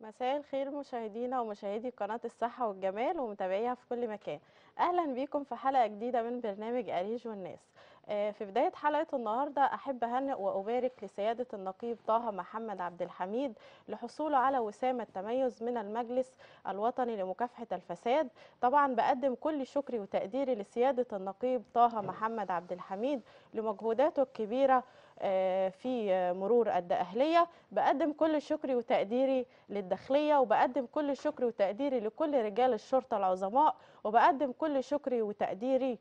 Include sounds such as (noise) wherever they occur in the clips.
مساء الخير مشاهدينا ومشاهدي قناة الصحة والجمال ومتابعيها في كل مكان أهلا بيكم في حلقة جديدة من برنامج أريج والناس آه، في بداية حلقة النهاردة أحب أهنئ وأبارك لسيادة النقيب طه محمد عبد الحميد لحصوله على وسام التميز من المجلس الوطني لمكافحة الفساد طبعا بقدم كل شكري وتقديري لسيادة النقيب طه محمد عبد الحميد لمجهوداته الكبيرة آه، في مرور الدأهلية بقدم كل شكري وتقديري للداخلية وبقدم كل شكري وتقديري لكل رجال الشرطة العظماء وبقدم كل شكري وتقديري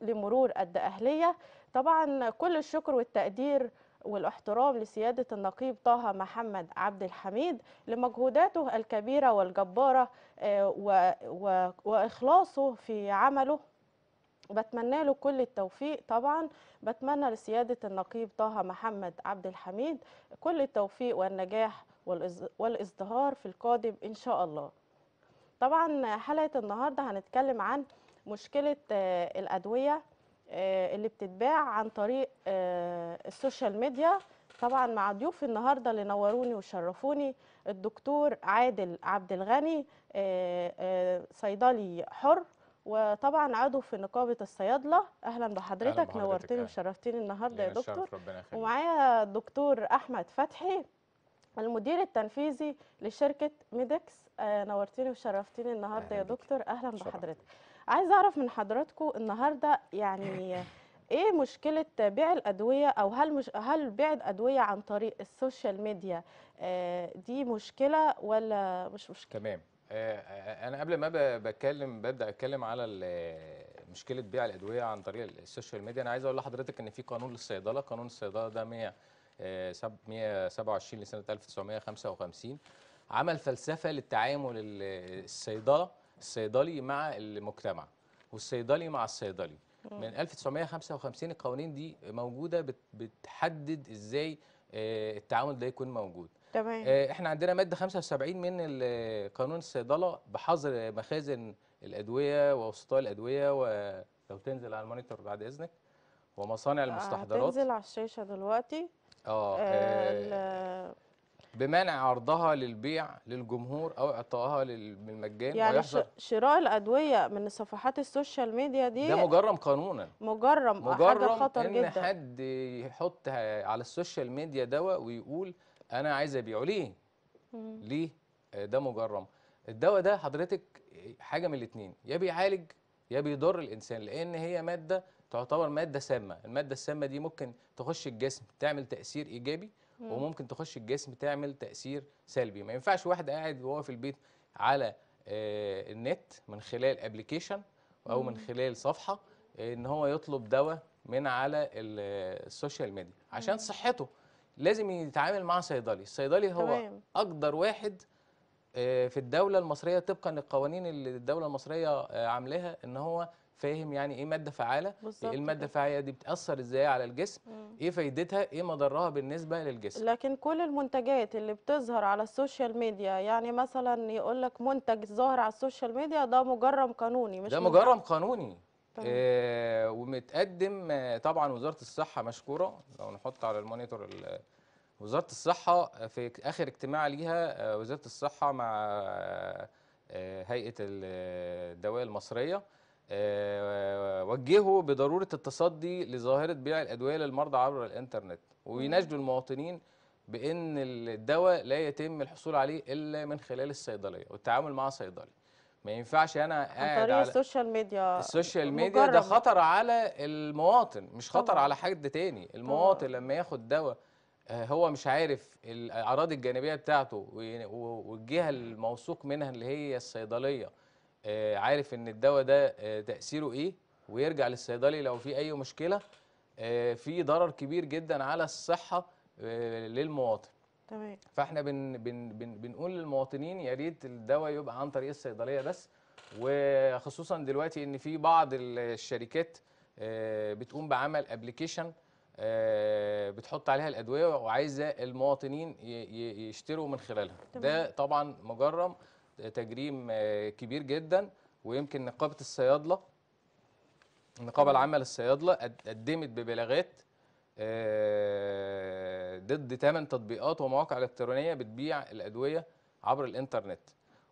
لمرور اهليه طبعا كل الشكر والتقدير والاحترام لسيادة النقيب طه محمد عبد الحميد لمجهوداته الكبيرة والجبارة آه، وإخلاصه في عمله بتمنى له كل التوفيق طبعا بتمنى لسيادة النقيب طه محمد عبد الحميد كل التوفيق والنجاح والازدهار في القادم إن شاء الله طبعا حلقة النهاردة هنتكلم عن مشكله آه، الادويه آه، اللي بتتباع عن طريق آه، السوشيال ميديا طبعا مع ضيوف النهارده اللي نوروني وشرفوني الدكتور عادل عبد الغني صيدلي حر وطبعا عضو في نقابه الصيادله اهلا بحضرتك, أهلاً بحضرتك نورتني وشرفتني النهارده يا دكتور ومعايا الدكتور احمد فتحي المدير التنفيذي لشركه ميدكس نورتني وشرفتني النهارده يا دكتور اهلا بحضرتك عايز اعرف من حضراتكم النهارده يعني ايه مشكله بيع الادويه او هل مش هل بيع الادويه عن طريق السوشيال ميديا آه، دي مشكله ولا مش مشكله تمام آه، آه، انا قبل ما بتكلم ببدا اتكلم على مشكله بيع الادويه عن طريق السوشيال ميديا انا عايز اقول لحضرتك ان في قانون للصيدله قانون الصيدله ده 127 لسنه 1955 عمل فلسفه للتعامل الصيدله الصيدلي مع المجتمع والصيدلي مع الصيدلي من 1955 القوانين دي موجوده بتحدد ازاي آه، التعامل ده يكون موجود تمام آه، احنا عندنا ماده 75 من قانون الصيدله بحظر مخازن الادويه واوسطاء الادويه ولو تنزل على المونيتور بعد اذنك ومصانع آه، المستحضرات تنزل على الشاشه دلوقتي آه بمنع عرضها للبيع للجمهور او اعطائها للمجان يعني ويحصل شراء الادويه من صفحات السوشيال ميديا دي ده مجرم قانونا مجرم مجرم حاجه خطر إن جدا ان حد يحط على السوشيال ميديا دواء ويقول انا عايز ابيعه ليه ليه ده مجرم الدواء ده حضرتك حاجه من الاثنين يا بيعالج يا بيضر الانسان لان هي ماده تعتبر ماده سامه الماده السامه دي ممكن تخش الجسم تعمل تاثير ايجابي وممكن تخش الجسم تعمل تاثير سلبي ما ينفعش واحد قاعد وهو في البيت على آه، النت من خلال ابلكيشن او من خلال صفحه ان هو يطلب دواء من على السوشيال ميديا آه، عشان صحته لازم يتعامل مع صيدلي الصيدلي هو تمام. اقدر واحد آه، في الدولة المصرية طبقا للقوانين اللي الدولة المصرية عاملاها ان هو فاهم يعني ايه ماده فعاله ايه الماده الفعاله دي بتاثر ازاي على الجسم مم. ايه فايدتها ايه مضرها بالنسبه للجسم لكن كل المنتجات اللي بتظهر على السوشيال ميديا يعني مثلا يقول لك منتج ظاهر على السوشيال ميديا ده مجرم قانوني مش ده مجرم, مجرم قانوني آه ومتقدم آه طبعا وزاره الصحه مشكوره لو نحط على المونيتور وزاره الصحه في اخر اجتماع ليها آه وزاره الصحه مع آه, آه، هيئه آه، الدواء المصريه آه، وجهوا بضروره التصدي لظاهره بيع الادويه للمرضى عبر الانترنت ويناشدوا المواطنين بان الدواء لا يتم الحصول عليه الا من خلال الصيدليه والتعامل مع صيدلي ما ينفعش انا قاعد على السوشيال ميديا السوشيال ميديا ده خطر على المواطن مش خطر طبعا. على حد تاني المواطن طبعا. لما ياخد دواء آه، هو مش عارف الاعراض الجانبيه بتاعته والجهه الموثوق منها اللي هي الصيدليه آه، عارف ان الدواء ده آه، تاثيره ايه ويرجع للصيدلي لو في اي مشكله آه، في ضرر كبير جدا على الصحه للمواطن تمام فاحنا بن بن بن بنقول للمواطنين يا ريت الدواء يبقى عن طريق الصيدليه بس وخصوصا دلوقتي ان في بعض الشركات بتقوم بعمل ابلكيشن بتحط عليها الادويه وعايزه المواطنين يشتروا من خلالها ده طبعا مجرم تجريم آه، كبير جدا ويمكن نقابه الصيادله النقابه العامه للصيادله قدمت ببلاغات آه، ضد ثمان تطبيقات ومواقع الكترونيه بتبيع الادويه عبر الانترنت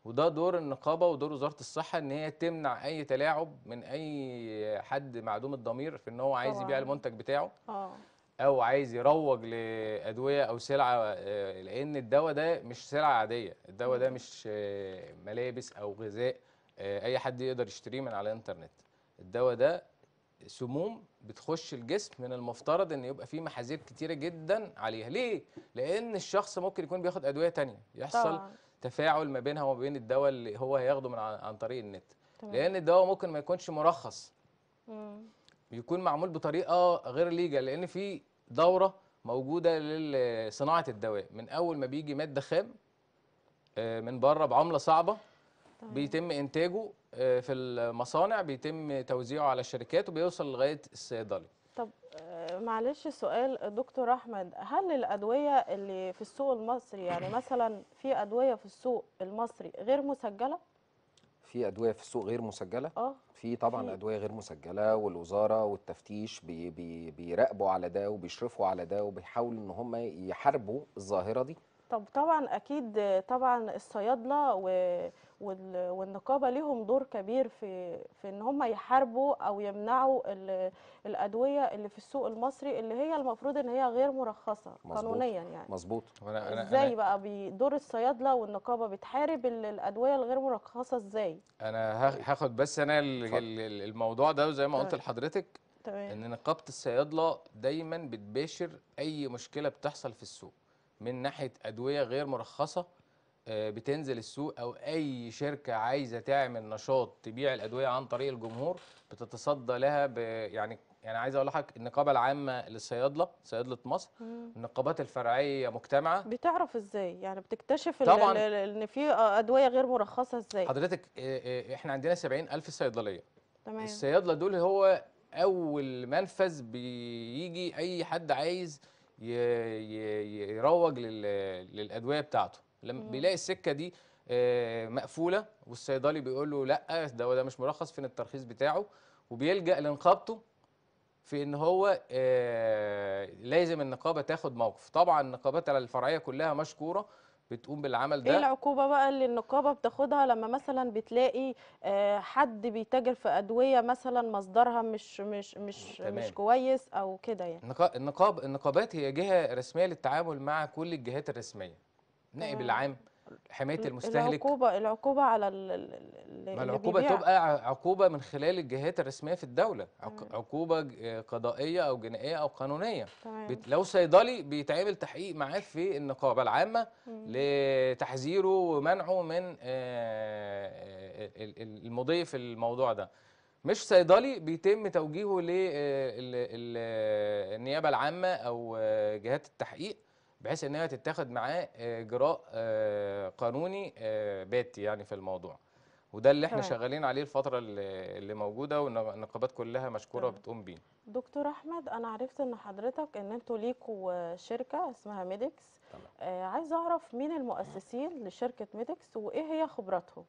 وده دور النقابه ودور وزاره الصحه ان هي تمنع اي تلاعب من اي حد معدوم الضمير في ان هو عايز يبيع المنتج بتاعه اه او عايز يروج لادويه او سلعه آه، لان الدواء ده مش سلعه عاديه الدواء ده مش آه، ملابس او غذاء آه، اي حد يقدر يشتريه من على الانترنت الدواء ده سموم بتخش الجسم من المفترض ان يبقى فيه محاذير كتيره جدا عليها ليه لان الشخص ممكن يكون بياخد ادويه تانية يحصل طبعا. تفاعل ما بينها وما بين الدواء اللي هو هياخده من عن طريق النت طبعا. لان الدواء ممكن ما يكونش مرخص مم. بيكون معمول بطريقه غير ليجا لان في دوره موجوده لصناعه الدواء من اول ما بيجي ماده خام آه، من بره بعمله صعبه بيتم انتاجه آه، في المصانع بيتم توزيعه على الشركات وبيوصل لغايه الصيدلي طب آه، معلش سؤال دكتور احمد هل الادويه اللي في السوق المصري يعني مثلا في ادويه في السوق المصري غير مسجله في ادويه في السوق غير مسجله اه في طبعا في. ادويه غير مسجله والوزاره والتفتيش بي بي بيراقبوا على ده وبيشرفوا على ده وبيحاولوا ان هم يحاربوا الظاهره دي طب طبعا اكيد طبعا الصيادله و والنقابه ليهم دور كبير في في ان هم يحاربوا او يمنعوا الادويه اللي في السوق المصري اللي هي المفروض ان هي غير مرخصه مزبوط. قانونيا يعني مظبوط ازاي بقى دور الصيادله والنقابه بتحارب الادويه الغير مرخصه ازاي انا هاخد بس انا الموضوع ده زي ما قلت لحضرتك تمام. ان نقابه الصيادله دايما بتباشر اي مشكله بتحصل في السوق من ناحيه ادويه غير مرخصه آه، بتنزل السوق او اي شركه عايزه تعمل نشاط تبيع الادويه عن طريق الجمهور بتتصدى لها ب يعني يعني عايز اقول لحضرتك النقابه العامه للصيادله صيادله مصر مم. النقابات الفرعيه مجتمعه بتعرف ازاي يعني بتكتشف طبعا ان في آه، ادويه غير مرخصه ازاي حضرتك آه، احنا عندنا 70000 صيدليه تمام الصيادله دول هو اول منفذ بيجي اي حد عايز يروج للادويه بتاعته لما بيلاقي السكه دي آه، مقفوله والصيدلي بيقول له لا ده ده مش مرخص فين الترخيص بتاعه وبيلجا لنقابته في ان هو آه، لازم النقابه تاخد موقف طبعا النقابات الفرعيه كلها مشكوره بتقوم بالعمل ايه ده ايه العقوبه بقى اللي النقابه بتاخدها لما مثلا بتلاقي آه، حد بيتاجر في ادويه مثلا مصدرها مش مش مش تمام. مش كويس او كده يعني النقاب النقابات هي جهه رسميه للتعامل مع كل الجهات الرسميه النائب آه. العام حمايه المستهلك العقوبه العقوبه على ما العقوبه تبقى عقوبه من خلال الجهات الرسميه في الدوله عقوبه قضائيه او جنائيه او قانونيه تمام. لو صيدلي بيتعمل تحقيق معاه في النقابه العامه لتحذيره ومنعه من آه، آه، المضي في الموضوع ده مش صيدلي بيتم توجيهه للنيابه العامه او جهات التحقيق بحيث انها تتاخد معاه اجراء آه، آه، قانوني آه، بات يعني في الموضوع وده اللي احنا شغالين عليه الفتره اللي موجوده والنقابات كلها مشكوره بتقوم بيه دكتور احمد انا عرفت ان حضرتك ان انتوا ليكوا شركه اسمها ميديكس طبعا. آه عايز اعرف مين المؤسسين لشركه ميديكس وايه هي خبراتهم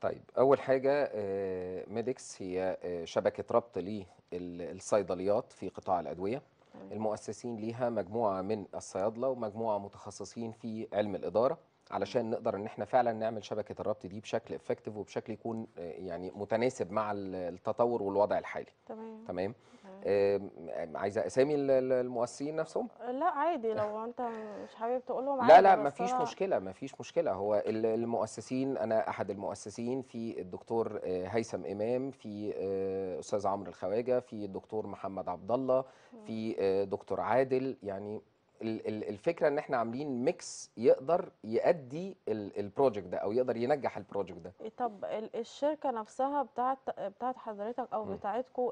طيب اول حاجه ميديكس هي شبكه ربط للصيدليات في قطاع الادويه المؤسسين ليها مجموعة من الصيادلة ومجموعة متخصصين في علم الإدارة علشان نقدر ان احنا فعلا نعمل شبكه الربط دي بشكل افكتيف وبشكل يكون آه، يعني متناسب مع التطور والوضع الحالي تمام تمام عايزه اسامي المؤسسين نفسهم لا عادي لو انت مش حابب تقولهم لا لا مفيش مشكله مفيش مشكله هو المؤسسين انا احد المؤسسين في الدكتور آه، هيثم امام في آه، استاذ عمرو الخواجه في الدكتور محمد عبد الله في دكتور عادل يعني الفكره ان احنا عاملين ميكس يقدر يؤدي البروجكت ده او يقدر ينجح البروجكت ده طب الشركه نفسها بتاعت بتاعت حضرتك او بتاعتكم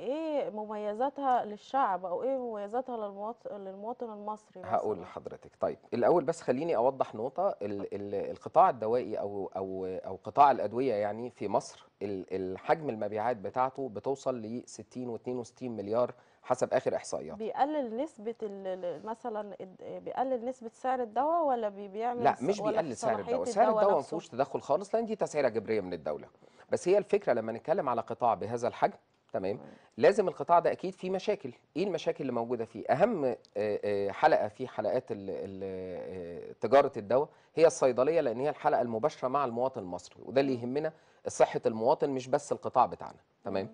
ايه مميزاتها للشعب او ايه مميزاتها للمواطن للمواطن المصري مثلا؟ هقول لحضرتك طيب الاول بس خليني اوضح نقطه القطاع الدوائي او او او قطاع الادويه يعني في مصر الحجم المبيعات بتاعته بتوصل ل 60 و62 مليار حسب اخر احصائيات بيقلل نسبه مثلا بيقلل نسبه سعر الدواء ولا بيعمل لا مش بيقلل سعر الدواء سعر الدواء ما فيهوش تدخل خالص لان دي تسعيره جبريه من الدوله بس هي الفكره لما نتكلم على قطاع بهذا الحجم تمام لازم القطاع ده اكيد فيه مشاكل ايه المشاكل اللي موجوده فيه اهم آه، آه، حلقه في حلقات آه، تجاره الدواء هي الصيدليه لان هي الحلقه المباشره مع المواطن المصري وده اللي يهمنا صحه المواطن مش بس القطاع بتاعنا تمام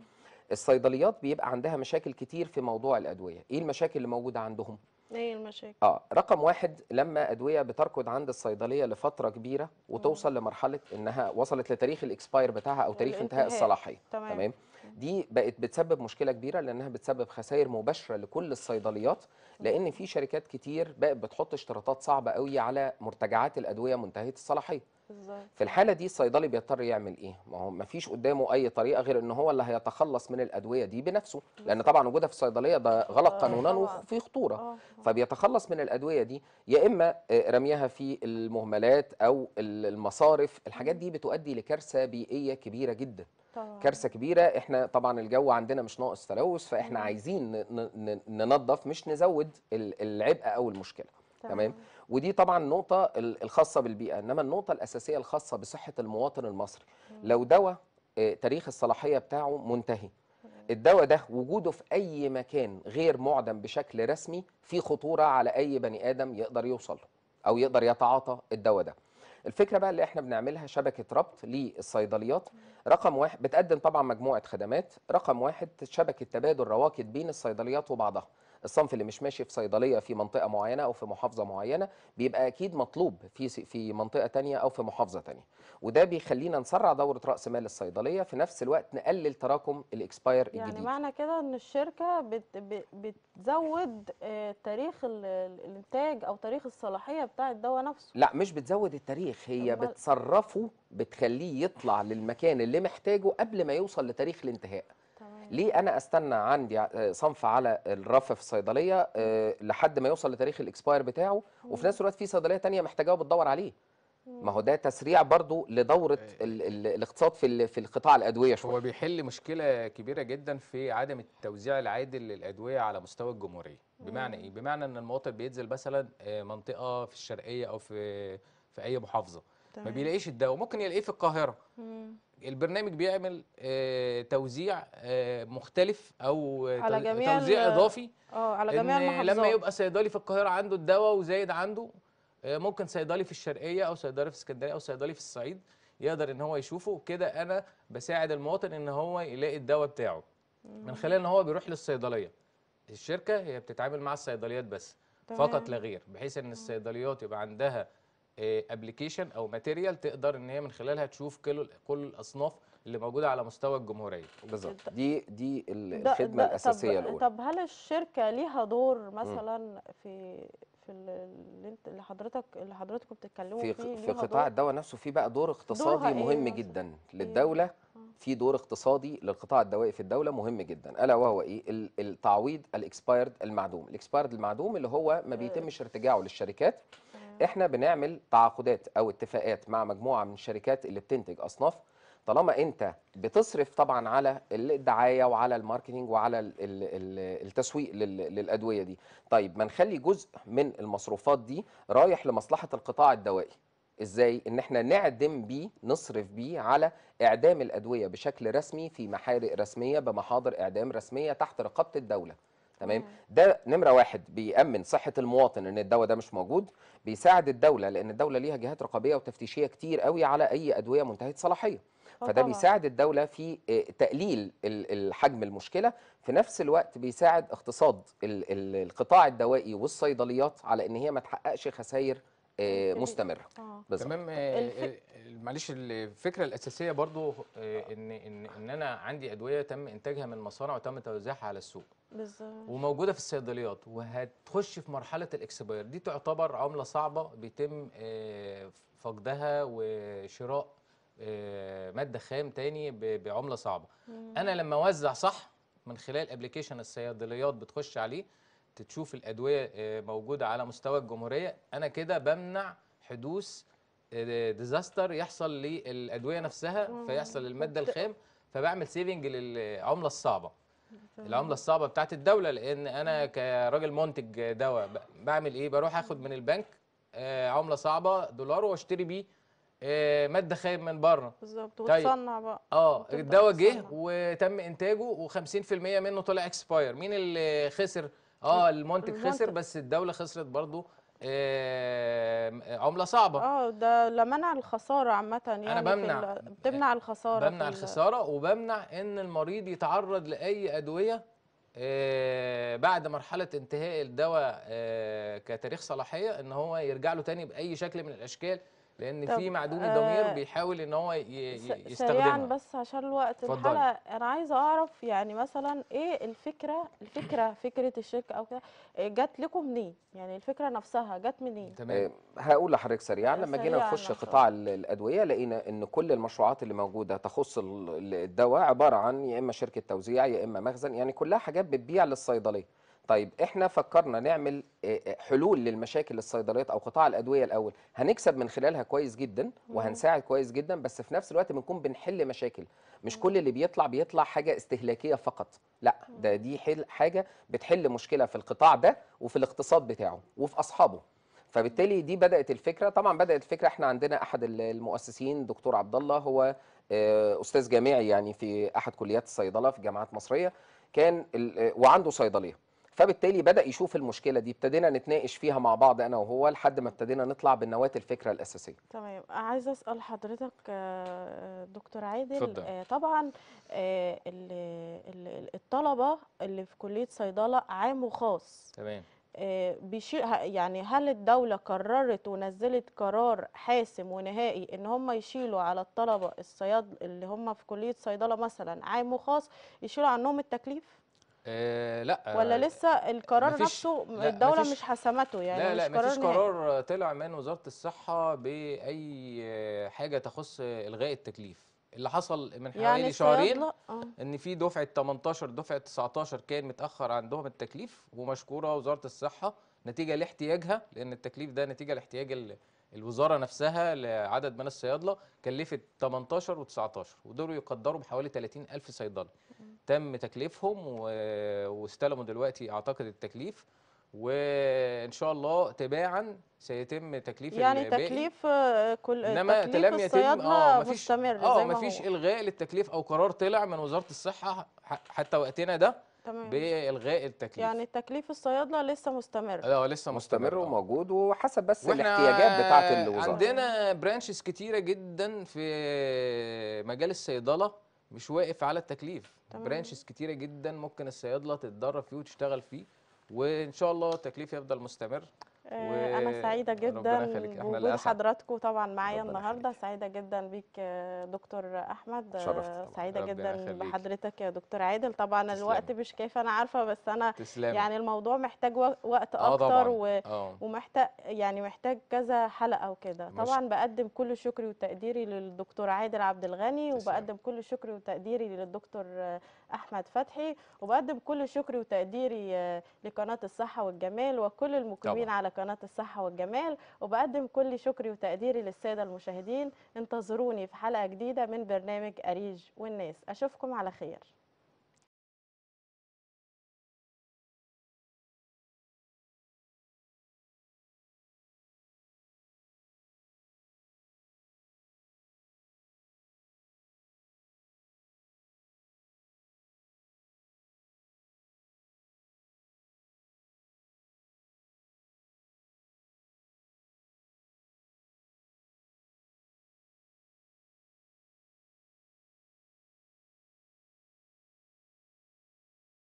الصيدليات بيبقى عندها مشاكل كتير في موضوع الادويه ايه المشاكل اللي موجوده عندهم ايه المشاكل اه رقم واحد لما ادويه بتركض عند الصيدليه لفتره كبيره وتوصل مم. لمرحله انها وصلت لتاريخ الاكسباير بتاعها او تاريخ انتهاء الصلاحيه تمام. تمام دي بقت بتسبب مشكله كبيره لانها بتسبب خسائر مباشره لكل الصيدليات لان في شركات كتير بقت بتحط اشتراطات صعبه قوي على مرتجعات الادويه منتهيه الصلاحيه في الحاله دي الصيدلي بيضطر يعمل ايه ما هو مفيش قدامه اي طريقه غير ان هو اللي هيتخلص من الادويه دي بنفسه لان طبعا وجودها في الصيدليه ده غلط آه، قانونا وفي خطوره آه، آه. فبيتخلص من الادويه دي يا اما رميها في المهملات او المصارف الحاجات دي بتؤدي لكارثه بيئيه كبيره جدا طبعا. كارثه كبيره احنا طبعا الجو عندنا مش ناقص تلوث فاحنا عايزين ننظف مش نزود بيزود العبء او المشكله تمام ودي طبعا النقطه الخاصه بالبيئه انما النقطه الاساسيه الخاصه بصحه المواطن المصري لو دواء آه، تاريخ الصلاحيه بتاعه منتهي الدواء ده وجوده في اي مكان غير معدم بشكل رسمي في خطوره على اي بني ادم يقدر يوصل له او يقدر يتعاطى الدواء ده الفكره بقى اللي احنا بنعملها شبكه ربط للصيدليات رقم واحد بتقدم طبعا مجموعه خدمات رقم واحد شبكه تبادل رواكد بين الصيدليات وبعضها الصنف اللي مش ماشي في صيدليه في منطقه معينه او في محافظه معينه بيبقى اكيد مطلوب في في منطقه ثانيه او في محافظه ثانيه وده بيخلينا نسرع دوره راس مال الصيدليه في نفس الوقت نقلل تراكم الاكسباير يعني الجديد يعني معنى كده ان الشركه بت بتزود آه، تاريخ الانتاج او تاريخ الصلاحيه بتاع الدواء نفسه لا مش بتزود التاريخ هي بتصرفه بتخليه يطلع للمكان اللي محتاجه قبل ما يوصل لتاريخ الانتهاء ليه انا استنى عندي آه، صنف على الرف في الصيدليه آه، لحد ما يوصل لتاريخ الاكسباير بتاعه وفي نفس الوقت في صيدليه ثانيه محتاجاه وبتدور عليه ما هو ده تسريع برضو لدوره الـ إيه. الـ الاقتصاد في في القطاع الادويه شويه هو بيحل مشكله كبيره جدا في عدم التوزيع العادل للادويه على مستوى الجمهوريه بمعنى ايه بمعنى ان المواطن بينزل مثلا آه، منطقه في الشرقيه او في في اي محافظه ما بيلاقيش الدواء ممكن يلاقيه في القاهره مم. البرنامج بيعمل آه توزيع آه مختلف او على جميع توزيع اضافي اه على جميع المحافظات لما يبقى صيدلي في القاهره عنده الدواء وزايد عنده آه ممكن صيدلي في الشرقيه او صيدلي في اسكندريه او صيدلي في الصعيد يقدر ان هو يشوفه كده انا بساعد المواطن ان هو يلاقي الدواء بتاعه مم. من خلال ان هو بيروح للصيدليه الشركه هي بتتعامل مع الصيدليات بس تمام. فقط لا غير بحيث ان الصيدليات يبقى عندها ابلكيشن آه، او ماتيريال تقدر ان هي من خلالها تشوف كل كل الاصناف اللي موجوده على مستوى الجمهوريه بالظبط دي دي الخدمه ده الاساسيه طب الاولى طب هل الشركه ليها دور مثلا م. في في اللي حضرتك اللي حضرتكم بتتكلموا فيه في, في قطاع الدواء نفسه في بقى دور اقتصادي إيه مهم إيه جدا للدوله آه. في دور اقتصادي للقطاع الدوائي في الدوله مهم جدا الا وهو ايه التعويض الاكسبايرد المعدوم الاكسبايرد المعدوم اللي هو ما آه. بيتمش ارتجاعه للشركات احنا بنعمل تعاقدات او اتفاقات مع مجموعه من الشركات اللي بتنتج اصناف طالما انت بتصرف طبعا على الدعايه وعلى الماركتينج وعلى التسويق للادويه دي طيب ما نخلي جزء من المصروفات دي رايح لمصلحه القطاع الدوائي ازاي ان احنا نعدم بيه نصرف بيه على اعدام الادويه بشكل رسمي في محارق رسميه بمحاضر اعدام رسميه تحت رقابه الدوله تمام ده نمره واحد بيامن صحه المواطن ان الدواء ده مش موجود بيساعد الدوله لان الدوله ليها جهات رقابيه وتفتيشيه كتير قوي على اي ادويه منتهيه صلاحيه آه فده بيساعد الدوله في آه، تقليل الحجم المشكله في نفس الوقت بيساعد اقتصاد القطاع الدوائي والصيدليات على ان هي ما تحققش خسائر آه، مستمره آه. بالظبط تمام آه، معلش الفكره الاساسيه برضو ان ان ان انا عندي ادويه تم انتاجها من مصانع وتم توزيعها على السوق بالظبط وموجوده في الصيدليات وهتخش في مرحله الاكسباير دي تعتبر عمله صعبه بيتم فقدها وشراء ماده خام تاني بعمله صعبه انا لما اوزع صح من خلال ابلكيشن الصيدليات بتخش عليه تشوف الادويه آه، موجوده على مستوى الجمهوريه انا كده بمنع حدوث ديزاستر آه، يحصل للادويه نفسها فيحصل الماده الخام فبعمل سيفنج للعمله الصعبه العمله الصعبه بتاعت الدوله لان انا كراجل منتج دواء بعمل ايه بروح اخد من البنك آه، عمله صعبه دولار واشتري بيه ماده خام من بره بالظبط طيب. وتصنع طيب. بقى اه الدواء جه وتم انتاجه و50% منه طلع اكسباير مين اللي خسر اه المنتج خسر بس الدوله خسرت برضه عمله صعبه اه ده لا منع الخساره عامه يعني انا بمنع بتمنع الخساره بمنع الخساره وبمنع ان المريض يتعرض لاي ادويه آه، بعد مرحله انتهاء الدواء آه، كتاريخ صلاحيه ان هو يرجع له تاني باي شكل من الاشكال لان في معدوم الضمير آه، بيحاول ان هو يستخدمها سريعا بس عشان الوقت فضل. الحلقه انا عايزه اعرف يعني مثلا ايه الفكره الفكره (clears throat) فكره الشركه او كده إيه جت لكم منين يعني الفكره نفسها جت منين تمام آه، هقول لحضرتك سريعا آه، لما جينا نخش قطاع الادويه لقينا ان كل المشروعات اللي موجوده تخص الدواء عباره عن يا اما شركه توزيع يا اما مخزن يعني كلها حاجات بتبيع للصيدليه طيب احنا فكرنا نعمل حلول للمشاكل الصيدليات او قطاع الادويه الاول هنكسب من خلالها كويس جدا وهنساعد كويس جدا بس في نفس الوقت بنكون بنحل مشاكل مش كل اللي بيطلع بيطلع حاجه استهلاكيه فقط لا ده دي حل حاجه بتحل مشكله في القطاع ده وفي الاقتصاد بتاعه وفي اصحابه فبالتالي دي بدات الفكره طبعا بدات الفكره احنا عندنا احد المؤسسين دكتور عبد الله هو استاذ جامعي يعني في احد كليات الصيدله في جامعات مصريه كان وعنده صيدليه فبالتالي بدا يشوف المشكله دي ابتدينا نتناقش فيها مع بعض انا وهو لحد ما ابتدينا نطلع بالنواه الفكره الاساسيه تمام عايزه اسال حضرتك آه، دكتور عادل فضل. آه، طبعا آه، الطلبه اللي في كليه صيدله عام وخاص تمام بيشي يعني هل الدولة قررت ونزلت قرار حاسم ونهائي ان هم يشيلوا على الطلبة الصياد اللي هم في كلية صيدلة مثلا عام وخاص يشيلوا عنهم التكليف؟ آه، لا آه، ولا لسه القرار نفسه الدوله مش حسمته يعني لا لا مش قرار مفيش قرار طلع من وزاره الصحه باي آه، حاجه تخص الغاء التكليف اللي حصل من حوالي يعني شهرين آه. ان في دفعه 18 دفعه 19 كان متاخر عندهم التكليف ومشكوره وزاره الصحه نتيجه لاحتياجها لان التكليف ده نتيجه لاحتياج الوزاره نفسها لعدد من الصيادله كلفت 18 و19 ودول يقدروا بحوالي 30000 صيدلي تم تكليفهم و... واستلموا دلوقتي اعتقد التكليف وان شاء الله تباعا سيتم تكليف يعني تكليف آه، كل انما تكليف لم يتم اه مفيش مستمر اه مفيش الغاء للتكليف او قرار طلع من وزاره الصحه حتى وقتنا ده تمام. بالغاء التكليف يعني التكليف الصيادله لسه مستمر لا لسه مستمر, مستمر وموجود وحسب بس الاحتياجات بتاعه الوزاره عندنا برانشز كتيره جدا في مجال الصيدله مش واقف على التكليف تمام. برانشز كتيره جدا ممكن الصيادله تتدرب فيه وتشتغل فيه وان شاء الله التكليف يفضل مستمر انا سعيده جدا بوجود حضراتكم طبعا معايا النهارده سعيده جدا بيك دكتور احمد سعيده جدا بحضرتك يا دكتور عادل طبعا تسلم. الوقت مش كافي انا عارفه بس انا تسلم. يعني الموضوع محتاج وقت آه، اكتر و... آه. ومحتاج يعني محتاج كذا حلقه وكده طبعا بقدم كل شكري وتقديري للدكتور عادل عبد الغني وبقدم كل شكري وتقديري للدكتور احمد فتحي وبقدم كل شكري وتقديري لقناه الصحه والجمال وكل المقيمين على قناه قناة الصحة والجمال وبقدم كل شكري وتقديري للسادة المشاهدين انتظروني في حلقة جديدة من برنامج أريج والناس أشوفكم على خير